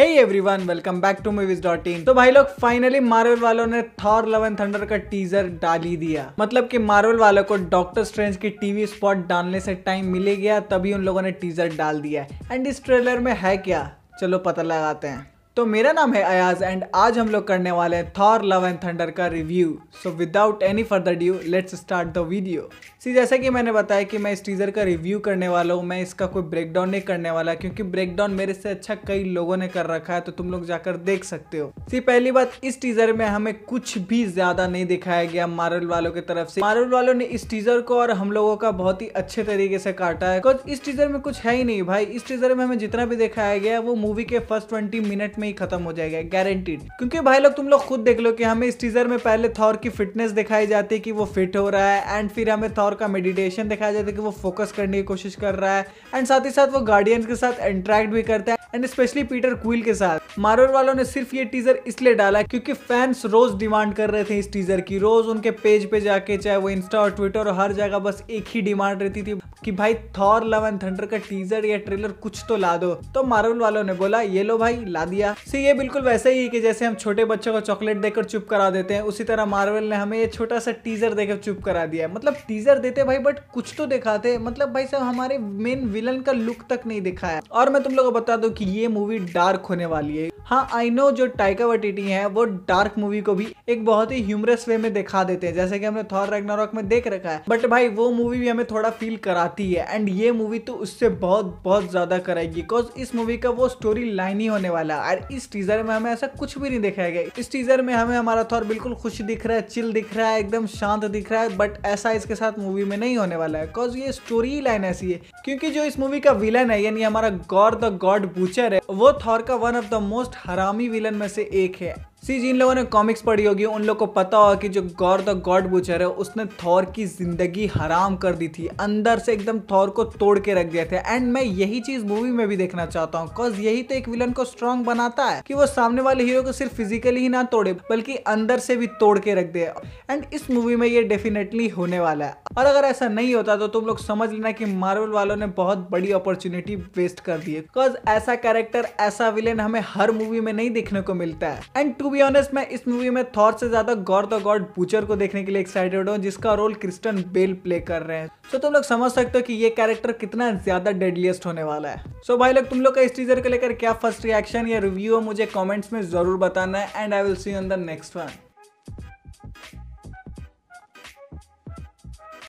hey everyone welcome back to movies dot in तो भाई लोग फाइनली मार्वल वालों ने थॉर लव एंड थंडर का टीजर डाल ही दिया मतलब कि मार्वल वालों को डॉक्टर स्ट्रेंज की टीवी स्पॉट डालने से टाइम मिले गया तभी उन लोगों ने टीजर डाल दिया एंड इस ट्रेलर में है क्या चलो पता लगाते हैं तो मेरा नाम है अयाज एंड आज हम लोग करने वाले हैं थॉर लव एंड थंडर का review so without any further due let's start the video see जैसे कि मैंने बताया कि मैं इस टीज़र का रिव्यू करने वाला हूँ मैं इसका कोई ब्रेकडाउन नहीं करने वाला क्योंकि ब्रेकडाउन मेरे से अच्छा कई लोगों ने कर रखा है तो तुम लोग जाकर देख सकते हो सी पहली बात इस टीज़र में हमें कुछ भी ज़्यादा नहीं दिखाया गया मारल वालों की तरफ से मारल वालों ने इस टीज़र को और हम लोगों का बहुत ही अच्छे तरीके से काटा है इस टीज़र में कुछ है ही नहीं भाई इस टीज़र में हमें जितना भी दिखाया गया वो मूवी के फर्स्ट ट्वेंटी मिनट में ही खत्म हो जाएगा गारंटीड क्योंकि भाई लोग तुम लोग खुद देख लो कि हमें इस टीजर में पहले थॉर की फिटनेस दिखाई जाती है कि वो फिट हो रहा है एंड फिर हमें थॉर का मेडिटेशन दिखाया जाता है कि वो फोकस करने की कोशिश कर रहा है एंड साथ ही साथ वो गार्डियंस के साथ इंटरेक्ट भी करता है एंड स्पेशली पीटर क्विल के साथ मार्वल वालों ने सिर्फ ये टीजर इसलिए डाला क्योंकि फैंस रोज डिमांड कर रहे थे इस टीजर की रोज उनके पेज पे जाके चाहे वो इंस्टा और ट्विटर और हर जगह बस एक ही डिमांड रहती थी कि भाई थॉर लव एंड थंडर का टीजर या ट्रेलर कुछ तो ला दो तो मार्वल वालों ने बोला ये लो भाई ला दिया से ये बिल्कुल वैसे ही है कि जैसे हम छोटे बच्चों को चॉकलेट देकर चुप करा देते हैं उसी तरह मार्वल ने हमें ये छोटा सा टीजर देकर चुप करा दिया है मतलब टीजर देते भाई बट कुछ तो दिखाते मतलब भाई साहब हमारे मेन विलन का लुक तक नहीं दिखाया और मैं तुम लोग को बता दू की ये मूवी डार्क होने वाली है हाँ आई नो जो टाइका वटीटी है वो डार्क मूवी को भी एक बहुत ही ह्यूमरस वे में दिखा देते हैं जैसे कि हमने थॉर रेगनारॉक में देख रखा है बट भाई वो मूवी भी हमें थोड़ा फील कराती है एंड ये मूवी तो उससे बहुत बहुत ज्यादा कराएगी बिकॉज इस मूवी का वो स्टोरी लाइन ही होने वाला है और इस टीजर में हमें ऐसा कुछ भी नहीं दिखाया गया इस टीजर में हमें हमारा थॉर बिल्कुल खुश दिख रहा है चिल दिख रहा है एकदम शांत दिख रहा है बट ऐसा इसके साथ मूवी में नहीं होने वाला है बिकॉज ये स्टोरी लाइन ऐसी है क्योंकि जो इस मूवी का विलन है यानी हमारा गॉड द गॉड बूचर है वो थॉर का वन ऑफ द मोस्ट हरामी विलन में से एक है सी जिन लोगों ने कॉमिक्स पढ़ी होगी उन लोग को पता होगा कि जो गौर द गॉड बुचर है उसने थॉर की ज़िंदगी हराम कर दी थी अंदर से एकदम थॉर को तोड़ के रख दिया था एंड मैं यही चीज़ मूवी में भी देखना चाहता हूँ बिकॉज यही तो एक विलन को स्ट्रॉन्ग बनाता है कि वो सामने वाले हीरो को सिर्फ फिजिकली ही ना तोड़े बल्कि अंदर से भी तोड़ के रख दे एंड इस मूवी में ये डेफिनेटली होने वाला है और अगर ऐसा नहीं होता तो तुम लोग समझ लेना की मार्वल वालों ने बहुत बड़ी अपॉर्चुनिटी वेस्ट कर दी है बिकॉज ऐसा कैरेक्टर ऐसा विलन हमें हर मूवी में नहीं देखने को मिलता है and to to be honest मैं इस मूवी में थॉर से ज़्यादा गॉड द गॉड बूचर को देखने के लिए एक्साइटेड हूँ जिसका रोल क्रिस्टन बेल प्ले कर रहे हैं सो so, तुम लोग समझ सकते हो कि ये कैरेक्टर कितना ज़्यादा डेडलीस्ट होने वाला है सो so, भाई लोग तुम लोग का इस टीजर को लेकर क्या फर्स्ट रिएक्शन या रिव्यू है मुझे कॉमेंट्स में ज़रूर बताना है and I will see on the next one